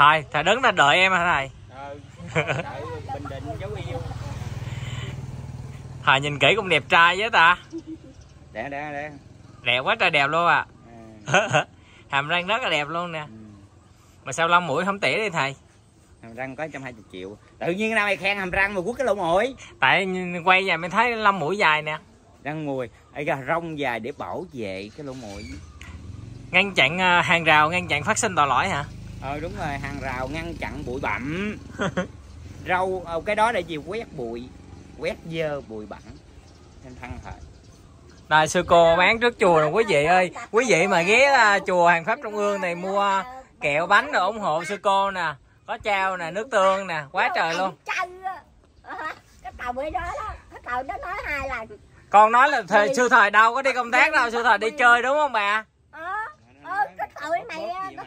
thôi thầy đứng ra đợi em hả thầy ừ, thầy nhìn kỹ cũng đẹp trai với ta đẹp đẹp đẹp đẹp quá trời đẹp luôn à, à. hàm răng rất là đẹp luôn nè ừ. mà sao lông mũi không tỉa đi thầy hàm răng có 120 triệu tự nhiên nào mày khen hàm răng mà quất cái lỗ mũi tại quay nhà mày thấy lông mũi dài nè răng mùi ấy ra rong dài để bảo vệ cái lỗ mũi ngăn chặn à, hàng rào ngăn chặn phát sinh tội lỗi hả ờ đúng rồi hàng rào ngăn chặn bụi bặm rau ờ, cái đó để gì quét bụi quét dơ bụi bặm nên thân hợi đây sư cô bán trước chùa rồi quý vị ơi quý vị mà ghé à, chùa hàng pháp trung ương này mua kẹo bánh rồi ủng hộ sư cô nè có trao nè nước tương nè quá trời luôn ờ, con nói là thời sư thời đâu có đi công tác đâu sư thời đi chơi đúng không bà ờ, ờ cái tàu này nó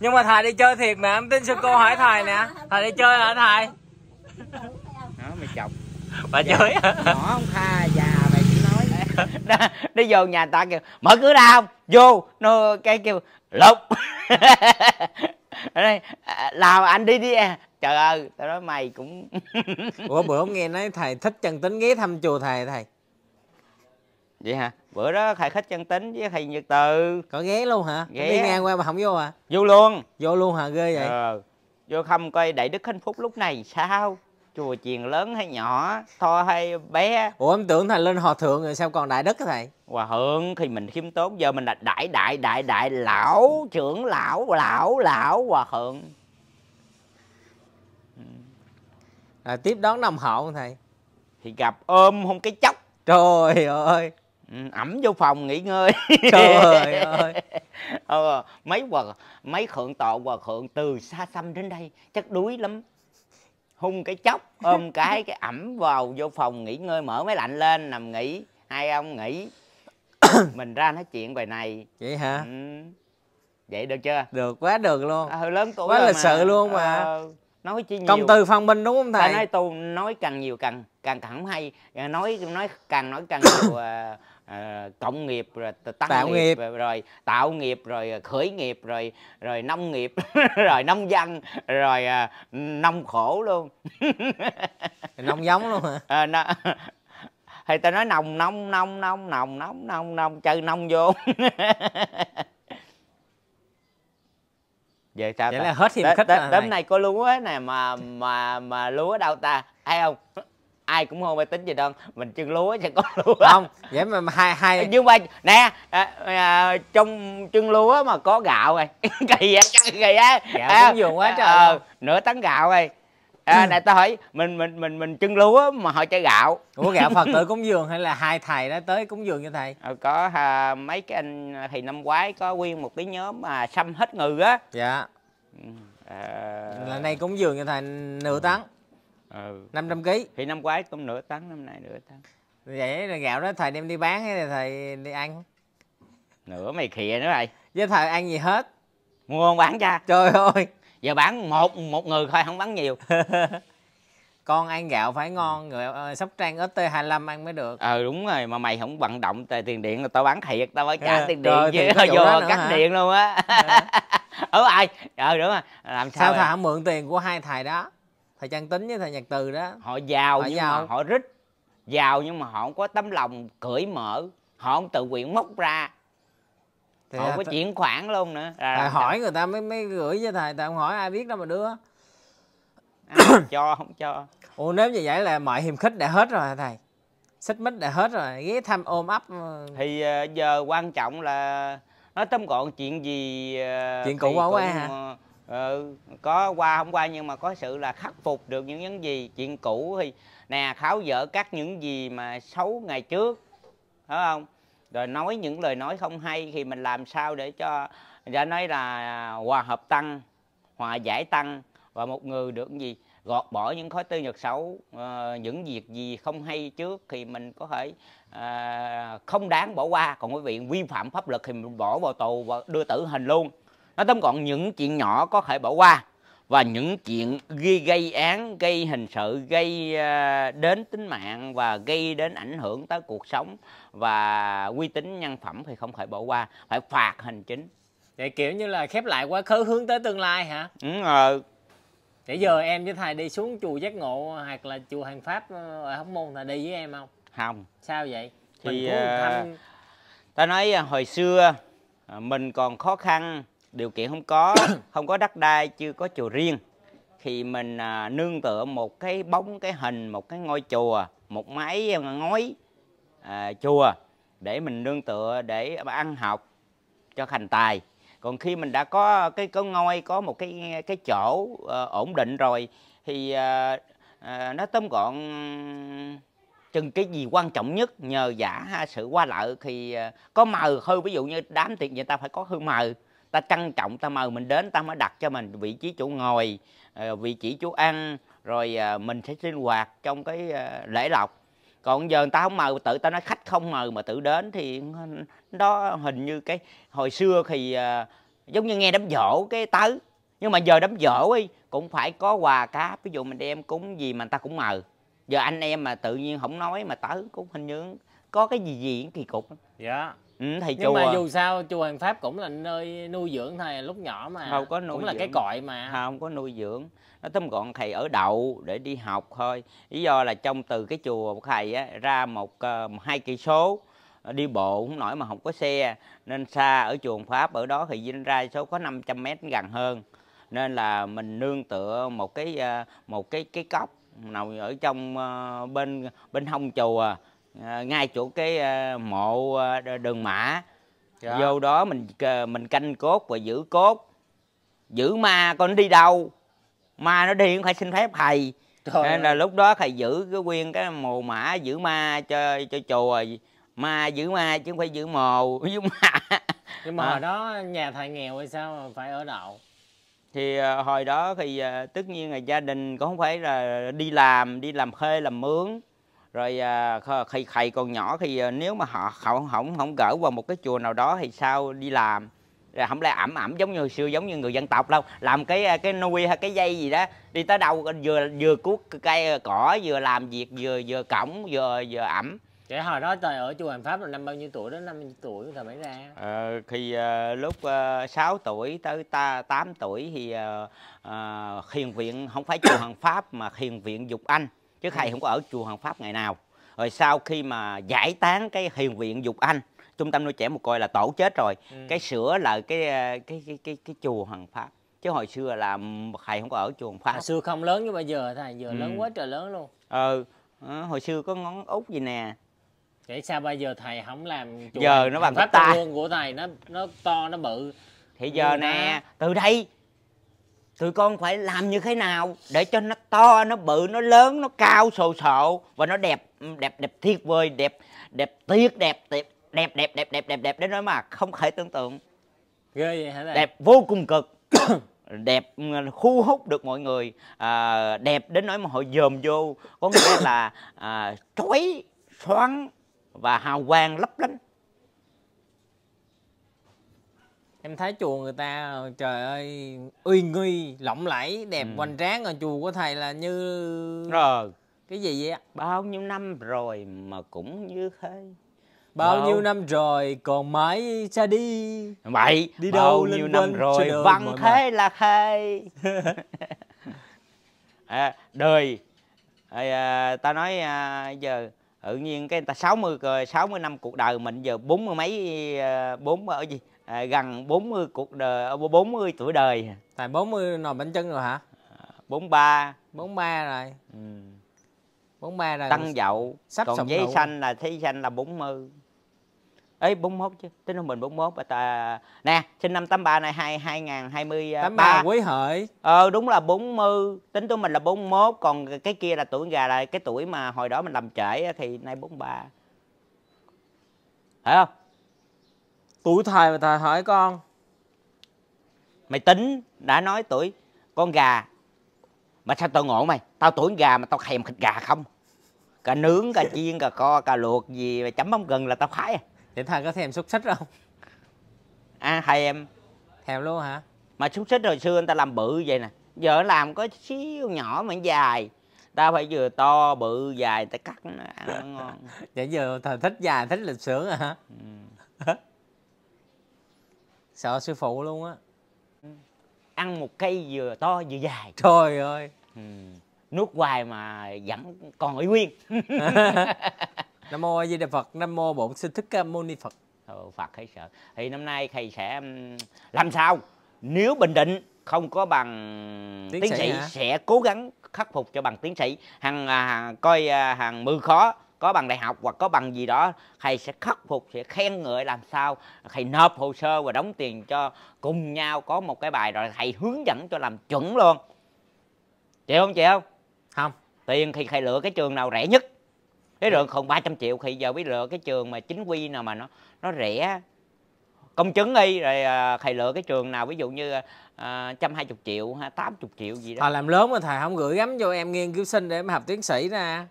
nhưng mà thầy đi chơi thiệt mà em tin sư cô hỏi thầy nè thầy đi chơi hả thầy đó mày chồng bà dạ. chơi hả không tha già mày nói nó vô nhà ta kêu mở cửa ra không vô nó cái kêu lục đây à, làm anh đi đi trời ơi tao nói mày cũng ủa bữa không nghe nói thầy thích chân tính ghé thăm chùa thầy thầy vậy hả bữa đó thầy khách chân tính với thầy nhật từ có ghé luôn hả ghé đi ngang qua mà không vô à vô luôn vô luôn hả ghê vậy ờ vô không coi đại đức hạnh phúc lúc này sao chùa chiền lớn hay nhỏ to hay bé ủa em tưởng thầy lên hòa thượng rồi sao còn đại đức hả thầy hòa thượng thì mình khiêm tốn giờ mình là đại đại đại đại lão trưởng lão lão lão hòa thượng rồi tiếp đón năm hậu thầy thì gặp ôm không cái chóc trời ơi ẩm vô phòng nghỉ ngơi trời ơi ờ, mấy quà mấy khượng tọa quà khượng từ xa xăm đến đây chắc đuối lắm hung cái chốc ôm cái cái ẩm vào vô phòng nghỉ ngơi mở máy lạnh lên nằm nghỉ hai ông nghỉ mình ra nói chuyện bài này vậy hả ừ. vậy được chưa được quá được luôn à, lớn tuổi quá lịch sự luôn mà à, nói chi nhiều công từ phân minh đúng không thầy ta nói tu nói càng nhiều càng càng càng không hay nói nói càng nói càng nhiều ờ, Ờ, cộng nghiệp rồi tăng tạo nghiệp, nghiệp rồi, tạo nghiệp rồi ờ, khởi nghiệp rồi rồi nông nghiệp rồi nông dân rồi ờ, nông khổ luôn nông giống luôn hả à, thì ta nói nồng nông nông nông nồng nóng nông nông chơi nông vô vậy sao vậy ta? là hết thêm khách đến nay có lúa nè mà mà mà lúa đâu ta hay không ai cũng không phải tính gì đâu mình chân lúa sẽ có lúa không vậy mà hai hai nhưng mà nè à, à, trong chân lúa mà có gạo rồi kỳ vậy kỳ vậy á gạo dạ, à, cũng dường quá à, trời à, à, nửa tấn gạo rồi à, này tao hỏi mình mình mình mình chân lúa mà họ chơi gạo ủa gạo phật tử cúng dường hay là hai thầy đó tới cúng dường cho thầy à, có à, mấy cái anh à, thì năm ngoái có nguyên một cái nhóm mà xăm hết ngừ á dạ ừ, à... là nay cúng dường cho thầy nửa tấn Ờ, năm ờ. trăm ký thì năm ngoái cũng nửa tấn năm nay nửa tấn vậy là gạo đó thầy đem đi bán hay là thầy đi ăn nửa mày khịa nữa rồi với thầy ăn gì hết mua không bán cha trời ơi giờ bán một một người thôi không bán nhiều con ăn gạo phải ngon người ờ, sóc trăng ớt t 25 ăn mới được ờ đúng rồi mà mày không vận động tại tiền điện là tao bán thiệt tao phải trả tiền điện chứ vô cắt hả? điện luôn á dạ. ừ ai ờ đúng rồi làm sao, sao thầy không mượn tiền của hai thầy đó thầy trang tính với thầy nhạc từ đó họ giàu họ nhưng giàu. mà họ rít giàu nhưng mà họ không có tấm lòng cởi mở họ không tự nguyện móc ra thì họ à, có chuyển khoản luôn nữa là thầy hỏi người ta mới mới gửi với thầy thầy không hỏi ai biết đâu mà đưa à, cho không cho ủa nếu như vậy là mọi hiềm khích đã hết rồi thầy xích mích đã hết rồi ghé thăm ôm ấp ờ. thì ờ, giờ quan trọng là nói tóm gọn chuyện gì ờ, chuyện cũ quá qua hả ừ, có qua không qua nhưng mà có sự là khắc phục được những vấn gì chuyện cũ thì nè tháo dỡ các những gì mà xấu ngày trước phải không rồi nói những lời nói không hay thì mình làm sao để cho đã nói là hòa hợp tăng hòa giải tăng và một người được gì gọt bỏ những khói tư nhật xấu ờ, những việc gì không hay trước thì mình có thể ờ, không đáng bỏ qua còn quý vị vi phạm pháp luật thì mình bỏ vào tù và đưa tử hình luôn nó tóm gọn những chuyện nhỏ có thể bỏ qua và những chuyện gây gây án, gây hình sự, gây ờ, đến tính mạng và gây đến ảnh hưởng tới cuộc sống và uy tín nhân phẩm thì không thể bỏ qua, phải phạt hành chính. Vậy kiểu như là khép lại quá khứ hướng tới tương lai hả? Đúng rồi. Để giờ em với thầy đi xuống chùa giác ngộ hoặc là chùa hàng pháp ờ, ở Hóc Môn là đi với em không? Không. Sao vậy? thì, Mình ờ, thăm... ta nói hồi xưa mình còn khó khăn điều kiện không có không có đất đai chưa có chùa riêng thì mình à, nương tựa một cái bóng cái hình một cái ngôi chùa một mái à, ngói à, chùa để mình nương tựa để ăn học cho thành tài còn khi mình đã có cái có ngôi có một cái cái chỗ uh, ổn định rồi thì uh, à, uh, à, nó tóm gọn chừng cái gì quan trọng nhất nhờ giả sự qua lợi thì uh, có mờ hư ví dụ như đám tiệc người ta phải có hư mờ ta trân trọng ta mời mình đến ta mới đặt cho mình vị trí chỗ ngồi ờ, vị trí chỗ ăn rồi ờ, mình sẽ sinh hoạt trong cái ờ, lễ lọc còn giờ người ta không mời tự ta nói khách không mời mà tự đến thì đó hình như cái hồi xưa thì giống như nghe đám dỗ cái tớ nhưng mà giờ đám dỗ ấy cũng phải có quà cá ví dụ mình đem cúng gì mà người ta cũng mời giờ anh em mà tự nhiên không nói mà tới cũng hình như có cái gì gì thì cục dạ yeah ừ, thầy nhưng mà dù sao chùa Hoàng Pháp cũng là nơi nuôi dưỡng thầy lúc nhỏ mà không có nuôi cũng dưỡng. là cái cội mà không có nuôi dưỡng nó tóm gọn thầy ở đậu để đi học thôi lý do là trong từ cái chùa của thầy á, ra một, ờ, hai cây số ờ, đi bộ không nổi mà không có xe nên xa ở chùa Pháp ở đó thì dinh ra số có 500 mét gần hơn nên là mình nương tựa một cái ờ, một cái cái cốc nào ở trong bên bên hông chùa À, ngay chỗ cái à, mộ à, đường mã dạ. vô đó mình mình canh cốt và giữ cốt giữ ma con đi đâu ma nó đi cũng phải xin phép thầy Trời nên là ơi. lúc đó thầy giữ cái nguyên cái mồ mã giữ ma cho cho chùa ma giữ ma chứ không phải giữ mồ giữ ma nhưng mà à. hồi đó nhà thầy nghèo hay sao mà phải ở đậu thì hồi đó thì tất nhiên là gia đình cũng không phải là đi làm đi làm thuê làm mướn rồi à, khi thầy còn nhỏ thì à, nếu mà họ không không không gỡ vào một cái chùa nào đó thì sao đi làm rồi không lẽ ẩm ẩm giống như hồi xưa giống như người dân tộc đâu làm cái à, cái nuôi hay cái dây gì đó đi tới đâu vừa vừa cuốc cây cỏ vừa làm việc vừa vừa cổng vừa vừa ẩm Vậy hồi đó tôi ở chùa Hành Pháp là năm bao nhiêu tuổi đó? Năm bao nhiêu tuổi thì mới ra? Ờ, khi uh, lúc uh, 6 tuổi tới ta 8 tuổi thì uh, uh, thiền viện không phải chùa Hành Pháp mà hiền viện Dục Anh chứ thầy ừ. không có ở chùa Hoàng Pháp ngày nào rồi sau khi mà giải tán cái hiền viện Dục Anh trung tâm nuôi trẻ một coi là tổ chết rồi ừ. cái sửa lại cái ờ, cái cái cái, cái chùa Hoàng Pháp chứ hồi xưa là thầy không có ở chùa Hoàng Pháp hồi xưa không lớn như bây giờ thầy giờ ừ. lớn quá trời lớn luôn ừ à, hồi xưa có ngón út gì nè vậy sao bây giờ thầy không làm chùa giờ nó bằng pháp tay của thầy nó nó to nó bự thì giờ nè từ đây tụi con phải làm như thế nào để cho nó to nó bự nó lớn nó cao sồ sộ và nó đẹp đẹp đẹp tuyệt vời đẹp đẹp tuyệt đẹp đẹp đẹp đẹp đẹp đẹp đẹp đẹp đến nói mà không thể tưởng tượng ghê vậy hả đẹp vô cùng cực đẹp khu hút được mọi người à, đẹp đến nỗi mà họ dòm vô có nghĩa là à, trói xoắn và hào quang lấp lánh em thấy chùa người ta trời ơi uy nghi lộng lẫy đẹp ừ. hoành tráng ở chùa của thầy là như rồi ờ. cái gì vậy bao nhiêu năm rồi mà cũng như thế bao, nhiêu năm rồi còn mãi xa đi vậy đi bao đâu bao nhiêu năm rồi đường, văn thế mà. là khai à, đời à, ta nói à, giờ tự nhiên cái người ta 60 mươi năm cuộc đời mình giờ bốn mươi mấy à, bốn ở gì à, gần 40 cuộc đời 40 ờ, tuổi đời tại 40 nồi bánh chân rồi hả 43 à, 43 rồi ừ. 43 rồi tăng dậu sắp còn giấy đủ. xanh là thấy xanh là 40 ấy 41 chứ tính là mình 41 bà ta nè sinh năm 83 này 2 2023 83 quý hợi ờ đúng là 40 tính tụi mình là 41 còn cái kia là tuổi gà là cái tuổi mà hồi đó mình làm trễ thì nay 43 thấy không tuổi thầy mà thầy hỏi con mày tính đã nói tuổi con gà mà sao tao ngộ mày tao tuổi gà mà tao thèm thịt gà không cà nướng cà chiên cà kho cà luộc gì mà chấm bông gừng là tao khoái à để thầy có thèm xúc xích không à thèm thèm luôn hả mà xúc xích hồi xưa người ta làm bự vậy nè giờ làm có xíu nhỏ mà dài tao phải vừa to bự dài tao cắt nó ăn nó ngon vậy giờ thầy thích dài thích lịch sướng à hả ừ sợ sư phụ luôn á ăn một cây vừa to vừa dài trời ơi ừ. nuốt hoài mà vẫn còn ở nguyên nam mô a di đà phật nam mô bổn sư thích ca mâu ni phật ừ, phật hãy sợ thì năm nay thầy sẽ làm sao nếu bình định không có bằng tiến, tiến sĩ, sĩ sẽ cố gắng khắc phục cho bằng tiến sĩ hằng à, coi à, hàng mưa khó có bằng đại học hoặc có bằng gì đó thầy sẽ khắc phục sẽ khen ngợi làm sao thầy nộp hồ sơ và đóng tiền cho cùng nhau có một cái bài rồi thầy hướng dẫn cho làm chuẩn luôn chịu không chịu không không tiền thì thầy lựa cái trường nào rẻ nhất cái dạ. lượng còn 300 triệu thì giờ mới lựa cái trường mà chính quy nào mà nó nó rẻ công chứng đi rồi à, thầy lựa cái trường nào ví dụ như à, trăm hai chục triệu tám chục triệu gì đó thầy làm lớn mà thầy không gửi gắm cho em nghiên cứu sinh để em học tiến sĩ nè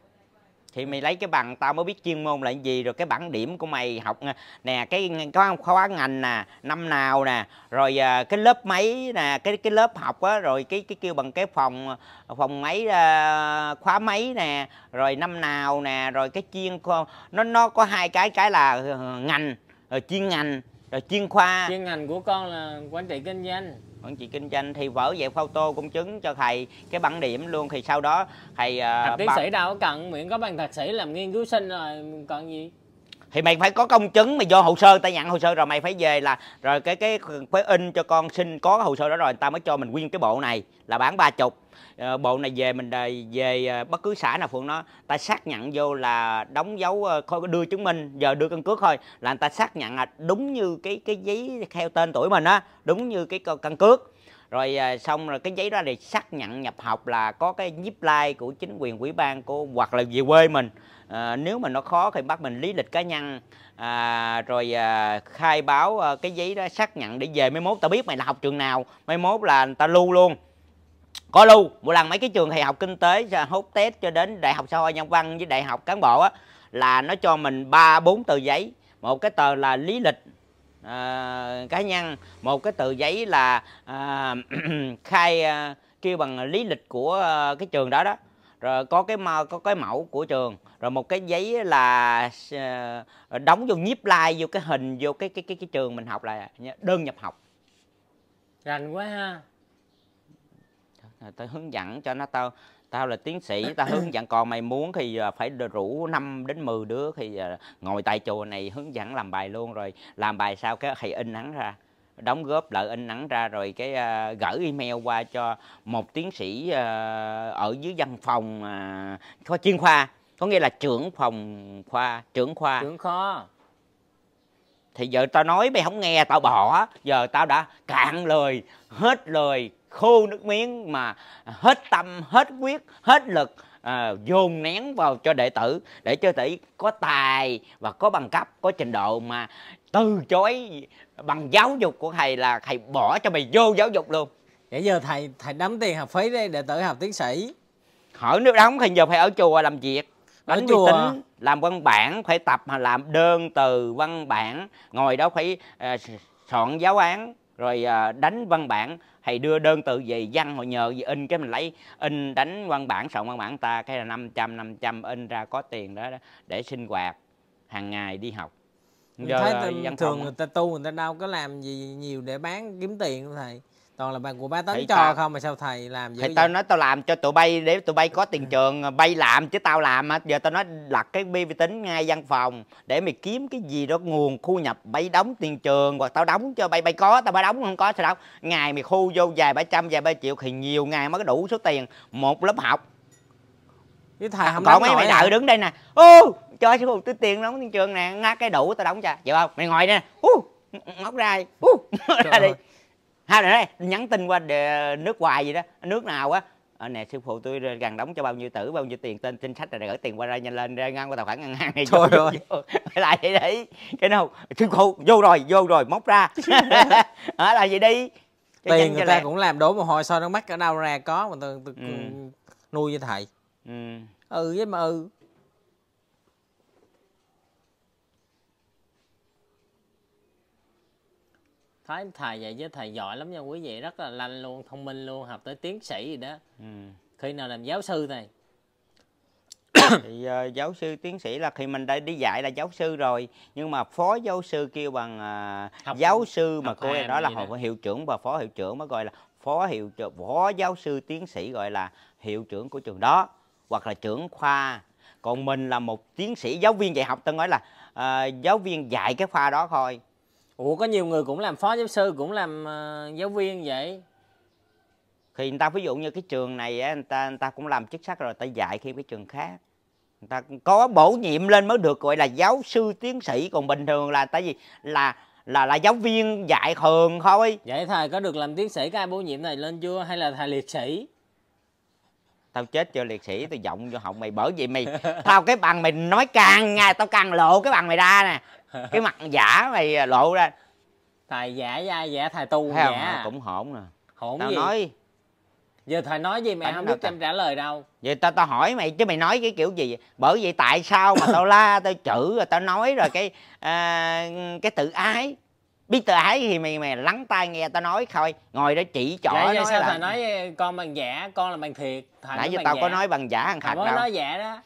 thì mày lấy cái bằng tao mới biết chuyên môn là gì rồi cái bảng điểm của mày học nè cái có khóa ngành nè năm nào nè rồi à, cái lớp mấy nè cái cái lớp học á rồi cái cái kêu bằng cái phòng phòng máy à, khóa máy nè rồi năm nào nè rồi cái chuyên nó nó có hai cái cái là ờ, ngành ờ, chuyên ngành rồi chuyên khoa chuyên ngành của con là quản trị kinh doanh quản trị kinh doanh thì vở dạy photo công chứng cho thầy cái bảng điểm luôn thì sau đó thầy uh, ờ, học tiến sĩ đâu có cần miễn có bằng thạc sĩ làm nghiên cứu sinh rồi còn gì thì mày phải có công chứng mày vô hồ sơ tao nhận hồ sơ rồi mày phải về là rồi cái cái phải in cho con xin có hồ sơ đó rồi người ta mới cho mình nguyên cái bộ này là bán ba chục Ờ, bộ này về mình về ờ, bất cứ xã nào phường nó ta xác nhận vô là đóng dấu ờ, thôi đưa chứng minh giờ đưa căn cước thôi là người ta xác nhận là đúng như cái cái giấy theo tên tuổi mình á đúng như cái căn cước rồi xong rồi cái giấy đó thì xác nhận nhập học là có cái nhíp like của chính quyền quỹ ban của hoặc là về quê mình à, nếu mà nó khó thì bắt mình lý lịch cá nhân à, rồi à, khai báo à, cái giấy đó xác nhận để về mấy mốt ta biết mày là học trường nào mấy mốt là người ta lưu luôn có lưu một lần mấy cái trường thầy học kinh tế à, hốt test cho đến đại học xã hội nhân văn với đại học cán bộ á là nó cho mình ba bốn tờ giấy một cái tờ là lý lịch à, cá nhân một cái tờ giấy là à, khai à, kêu bằng lý lịch của à, cái trường đó đó rồi có cái màu có cái mẫu của trường rồi một cái giấy là à, đóng vô nhiếp lai like, vô cái hình vô cái cái cái, cái trường mình học là à, đơn nhập học rành quá ha rồi ờ, tao hướng dẫn cho nó tao tao là tiến sĩ tao hướng dẫn còn mày muốn thì phải rủ 5 đến 10 đứa thì ờ, ngồi tại chùa này hướng dẫn làm bài luôn rồi làm bài sao cái thầy in hắn ra đóng góp lợi in hắn ra rồi cái uh, gửi email qua cho một tiến sĩ uh, ở dưới văn phòng uh, khoa chuyên khoa có nghĩa là trưởng phòng khoa trưởng khoa trưởng kho thì giờ tao nói mày không nghe tao bỏ giờ tao đã cạn lời hết lời khô nước miếng mà hết tâm hết quyết hết lực à, dồn nén vào cho đệ tử để cho tỷ có tài và có bằng cấp có trình độ mà từ chối bằng giáo dục của thầy là thầy bỏ cho mày vô giáo dục luôn vậy giờ thầy thầy đóng tiền học phí đây đệ tử học tiến sĩ ở nước đóng thì giờ phải ở chùa làm việc đánh chùa tính làm văn bản phải tập mà làm đơn từ văn bản ngồi đó phải uh, soạn giáo án rồi uh, đánh văn bản thầy đưa đơn từ về văn họ nhờ gì in cái mình lấy in đánh văn bản xong văn bản ta cái là 500 500 in ra có tiền đó, đó để sinh hoạt hàng ngày đi học Giờ thấy tầm, thường người ta tu người ta đâu có làm gì nhiều để bán kiếm tiền đâu thầy toàn là bạn của ba tấn thầy trò tao, không mà sao thầy làm vậy thầy tao nói tao làm cho tụi bay để tụi bay có tiền trường bay làm chứ tao làm hết giờ tao nói lật cái bi vi tính ngay văn phòng để mày kiếm cái gì đó nguồn thu nhập bay đóng tiền trường hoặc tao đóng cho bay bay có tao bay đóng không có sao đâu ngày mày khu vô vài ba trăm vài ba triệu thì nhiều ngày mới đủ số tiền một lớp học chứ thầy không còn mấy mày đợi đứng đây nè ô cho số phụ tôi tiền đóng tiền trường nè ngắt cái đủ tao đóng cho chịu không mày ngồi nè uh, ngóc ra uh, ra đi ha để đây nhắn tin qua nước ngoài gì đó nước nào á ở ờ, nè sư phụ tôi gần đóng cho bao nhiêu tử bao nhiêu tiền tên chính sách rồi gửi tiền qua ra nhanh lên ra ngăn qua tài khoản ngân hàng này thôi vô, ơi. vô, lại vậy đấy cái nào sư phụ vô rồi vô rồi móc ra à, là vậy đi cho tiền người ta lẹ. cũng làm đổ mồ hôi sau nó mắt ở đâu ra có mà tôi, tôi ừ. nuôi với thầy ừ ừ với mà ừ thấy thầy vậy chứ thầy giỏi lắm nha quý vị rất là lanh luôn thông minh luôn học tới tiến sĩ gì đó ừ. khi nào làm giáo sư này thì uh, giáo sư tiến sĩ là khi mình đã đi dạy là giáo sư rồi nhưng mà phó giáo sư kêu bằng uh, học, giáo sư mà cô em đó là hội hiệu trưởng và phó hiệu trưởng mới gọi là phó hiệu trưởng phó giáo sư tiến sĩ gọi là hiệu trưởng của trường đó hoặc là trưởng khoa còn mình là một tiến sĩ giáo viên dạy học tôi nói là uh, giáo viên dạy cái khoa đó thôi ủa có nhiều người cũng làm phó giáo sư cũng làm uh, giáo viên vậy thì người ta ví dụ như cái trường này á, người ta người ta cũng làm chức sắc rồi người ta dạy khi cái trường khác người ta có bổ nhiệm lên mới được gọi là giáo sư tiến sĩ còn bình thường là tại vì là là là giáo viên dạy thường thôi vậy thầy có được làm tiến sĩ cái bổ nhiệm này lên chưa hay là thầy liệt sĩ tao chết cho liệt sĩ tao giọng vô họng mày bởi vì mày tao cái bằng mày nói càng nha tao càng lộ cái bằng mày ra nè cái mặt giả mày lộ ra thầy giả giả giả thầy tu giả không? cũng hổn nè hổn tao gì? nói giờ thầy nói gì mày Đánh không biết em trả lời đâu vậy tao tao hỏi mày chứ mày nói cái kiểu gì bởi vì tại sao mà tao la tao chữ rồi tao nói rồi cái à, cái tự ái biết tự ái thì mày mày lắng tai nghe tao nói thôi ngồi đó chỉ trỏ dạ, nói sao là... thầy nói con bằng giả con là bằng thiệt thầy nãy giờ tao giả. có nói bằng giả thằng thật đâu nói giả đó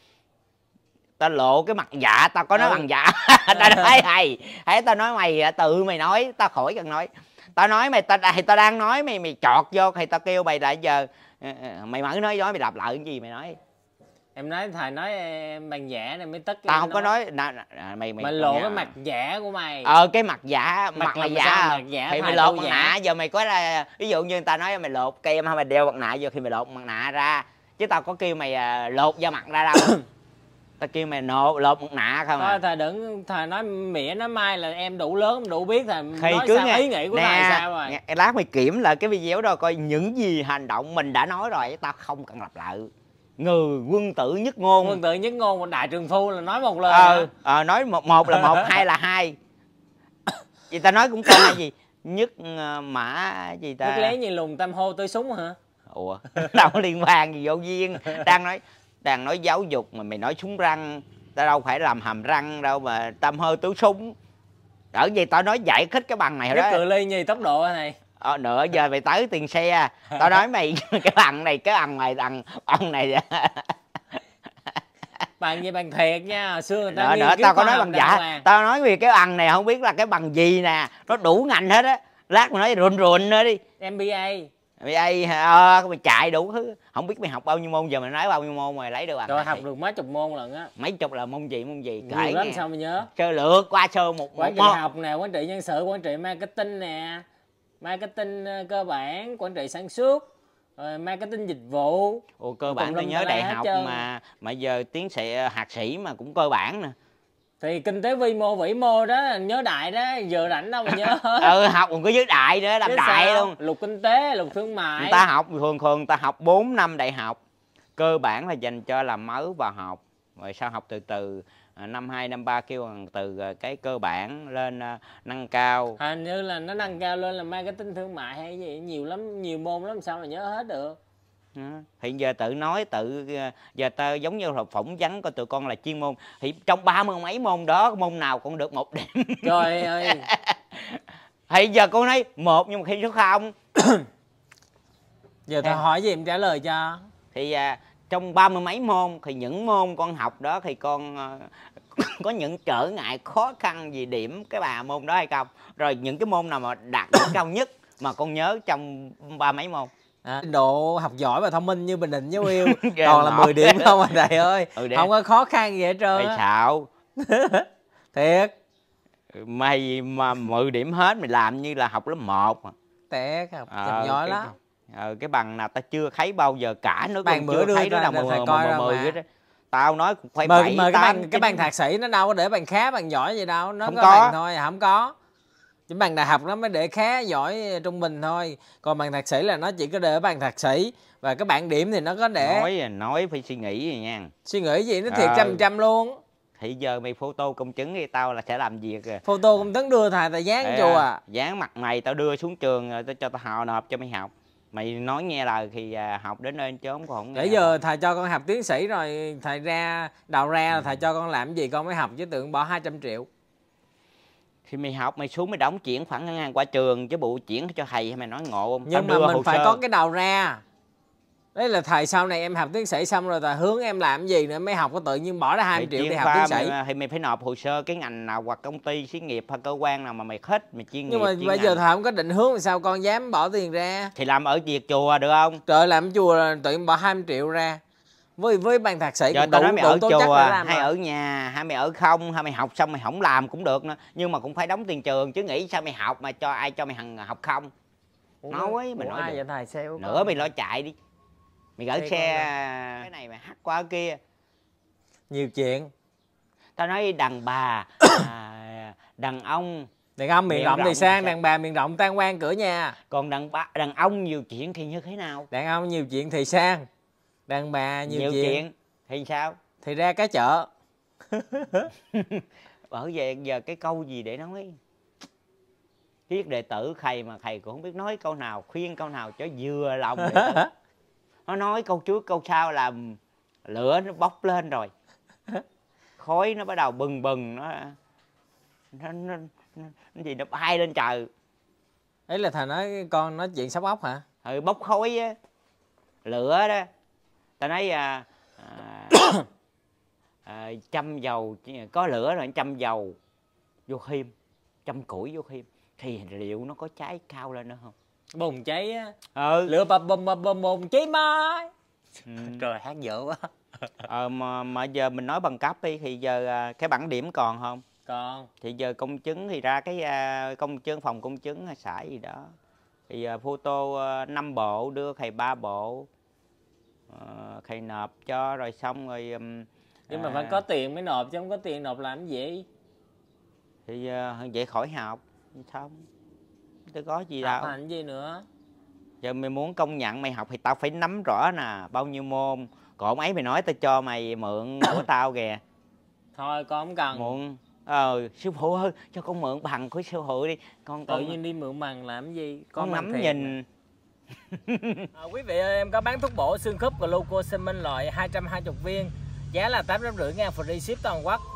tao lộ cái mặt giả tao có nói ừ. bằng giả tao ừ. nói thầy thấy tao nói mày tự mày nói tao khỏi cần nói tao nói mày tao thì tao đang nói mày mày chọt vô thì tao kêu mày lại giờ ờ, ờ, mày mở nói nói mày lặp lại cái gì mày nói em nói thầy nói bằng giả này mới tất. tao à, không nói. có nói nà, nà, nà, mày mày mày lộ cái à. mặt giả của mày ờ cái mặt giả mặt, mặt là giả mặt giả thì mày lộ mặt nạ giờ mày có ra ví dụ như người ta nói mày lột cây em mày đeo mặt nạ giờ khi mày lột mặt nạ ra chứ tao có kêu mày à, lột da mặt ra đâu tao kêu mày nộ lột mặt nạ không thôi à. thầy đừng thầy nói mỉa nói mai là em đủ lớn đủ biết thầy khi nói cứ sao nghe, ý nghĩ của nè, thầy sao rồi nghe, lát mày kiểm lại cái video đó coi những gì hành động mình đã nói rồi tao không cần lặp lại người quân tử nhất ngôn quân tử nhất ngôn một đại trường phu là nói một lời ờ à, à, nói một một là một hai là hai vậy ta nói cũng câu hay gì nhất ờ, mã gì ta nhất lé như lùng tam hô tới súng hả ủa đâu có liên quan gì vô duyên đang nói đang nói giáo dục mà mày nói súng răng ta đâu phải làm hàm răng đâu mà tam hơ tứ súng ở gì tao nói giải thích cái bằng này rồi đó cự ly nhì tốc độ này ờ, nửa giờ mày tới tiền xe à. tao nói mày cái thằng này cái thằng mày thằng ông này bằng gì bằng thiệt nha xưa người ta nữa, nữa tao có nói bằng giả là... tao nói vì cái bằng này không biết là cái bằng gì nè nó đủ ngành hết á lát mày nói run run nữa đi mba mba ờ à, mày chạy đủ thứ không biết mày học bao nhiêu môn giờ mày nói bao nhiêu môn mày lấy được bằng rồi học được mấy chục môn lần á mấy chục là môn gì môn gì kể lắm nghe. sao mày nhớ sơ lược qua sơ một, một quản học nè quản trị nhân sự quản trị marketing nè marketing ờ, cơ bản quản trị sản xuất rồi marketing dịch vụ Ồ, cơ bản tôi nhớ đại học mà mà giờ tiến sĩ thạc ờ, sĩ mà cũng cơ bản nè thì kinh tế vi mô vĩ mô đó nhớ đại đó giờ rảnh đâu mà nhớ ừ học còn có giới đại nữa làm Chứ đại sao? luôn lục kinh tế lục thương mại người ta học thường thường người ta học 4 năm đại học cơ bản là dành cho làm mới và học rồi sau học từ từ À, năm hai năm ba kêu từ à, cái cơ bản lên à, nâng cao hình như là nó nâng cao lên là marketing thương mại hay gì nhiều lắm nhiều môn lắm sao mà nhớ hết được ừ, hiện giờ tự nói tự giờ ta giống như là phỏng vấn của tụi con là chuyên môn thì trong ba mươi mấy môn đó môn nào cũng được một điểm trời ơi hiện giờ con nói một nhưng mà khi số không giờ tao hỏi gì em trả lời cho thì trong ba mươi mấy môn thì những môn con học đó thì con ờ, có những trở ngại khó khăn gì điểm cái bà môn đó hay không rồi những cái môn nào mà đạt điểm cao nhất mà con nhớ trong ba mấy môn à, độ học giỏi và thông minh như bình định với yêu toàn là 10 điểm không anh à, thầy ơi ừ, không có khó khăn gì hết trơn mày xạo thiệt mày mà 10 điểm hết mày làm như là học lớp 1 mà tẹt học à, giỏi lắm ờ, cái bằng nào ta chưa thấy bao giờ cả nữa. bằng bữa đưa thấy nó là mười mười mười mười tao nói cũng phải bảy cái bằng cái bằng thạc sĩ nó đâu có để bằng khá bằng giỏi gì đâu nó không có, có. Bằng thôi không có chỉ bằng đại học nó mới để khá giỏi ờ, trung bình thôi còn bằng thạc sĩ là nó chỉ có để bằng thạc sĩ và cái bảng điểm thì nó có để nói nói phải suy nghĩ gì nha suy nghĩ gì nó thiệt ờ. trăm trăm luôn thì giờ mày photo công chứng thì tao là sẽ làm việc rồi photo công chứng đưa thầy tao dán chùa à, à, dán mặt mày tao đưa xuống trường rồi ờ, tao cho tao họ nộp cho mày học mày nói nghe lời thì à, học đến nơi chốn còn không để giờ rồi. thầy cho con học tiến sĩ rồi thầy ra đào ra ừ. thầy cho con làm gì con mới học chứ tưởng bỏ 200 triệu thì mày học mày xuống mày đóng chuyển khoản ngân hàng qua trường chứ bộ chuyển cho thầy mày nói ngộ không nhưng Tao mà mình phải sơ. có cái đầu ra đấy là thầy sau này em học tiến sĩ xong rồi thầy hướng em làm gì nữa mới học có tự nhiên bỏ ra 20 mày triệu đi học tiến sĩ thì mày phải nộp hồ sơ cái ngành nào hoặc công ty xí nghiệp hay cơ quan nào mà mày hết mày chuyên nhưng nghiệp nhưng mà bây giờ thầy không có định hướng làm sao con dám bỏ tiền ra thì làm ở việc chùa được không trời làm chùa là tự nhiên bỏ 20 triệu ra với với ban thạc sĩ Trời, cũng đủ, mày đủ ở tố chùa hay rồi. ở nhà hay mày ở không hay mày học xong mày không làm cũng được nữa nhưng mà cũng phải đóng tiền trường chứ nghĩ sao mày học mà cho ai cho mày hằng học không Ủa, nói mình nói ai được. vậy thầy sao nữa mày lo chạy đi mày gửi xe à, cái này mày hắt qua kia nhiều chuyện tao nói đàn bà à, đàn ông đàn ông miệng, rộng, thì sang đàn bà miệng rộng tan quan cửa nhà còn đàn bà đàn ông nhiều chuyện thì như thế nào đàn ông nhiều chuyện thì sang đàn bà nhiều, nhiều chuyện. chuyện thì sao thì ra cái chợ bởi vậy giờ cái câu gì để nói thiết đệ tử thầy mà thầy cũng không biết nói câu nào khuyên câu nào cho vừa lòng đệ nó nói câu trước câu sau là lửa nó bốc lên rồi khói nó bắt đầu bừng bừng nó nó nó, nó, nó gì nó bay lên trời ấy là thầy nói con nói chuyện sắp ốc hả ừ bốc khói á lửa đó ta nói à, à, à, châm dầu có lửa rồi châm dầu vô khiêm châm củi vô khiêm thì liệu nó có cháy cao lên nữa không bùng cháy á ừ lửa bập bùng bập bùng bùng cháy mai ừ. trời hát dở quá ờ mà, mà giờ mình nói bằng cấp đi thì giờ à, cái bản điểm còn không còn thì giờ công chứng thì ra cái à, công chứng phòng công chứng hay xã gì đó thì giờ à, photo năm bộ đưa thầy ba bộ ờ, thầy nộp cho rồi xong rồi nhưng mà à, phải có tiền mới nộp chứ không có tiền nộp làm gì thì vậy khỏi học xong tôi có gì đâu học hành gì nữa giờ mày muốn công nhận mày học thì tao phải nắm rõ nè bao nhiêu môn còn ấy mày nói tao cho mày mượn của tao kìa thôi con không cần mượn ờ sư phụ ơi cho con mượn bằng của sư phụ đi con tự con... nhiên đi mượn bằng làm gì con, nắm nhìn à, quý vị ơi em có bán thuốc bổ xương khớp glucosamine loại 220 viên giá là tám trăm rưỡi ngàn free ship toàn quốc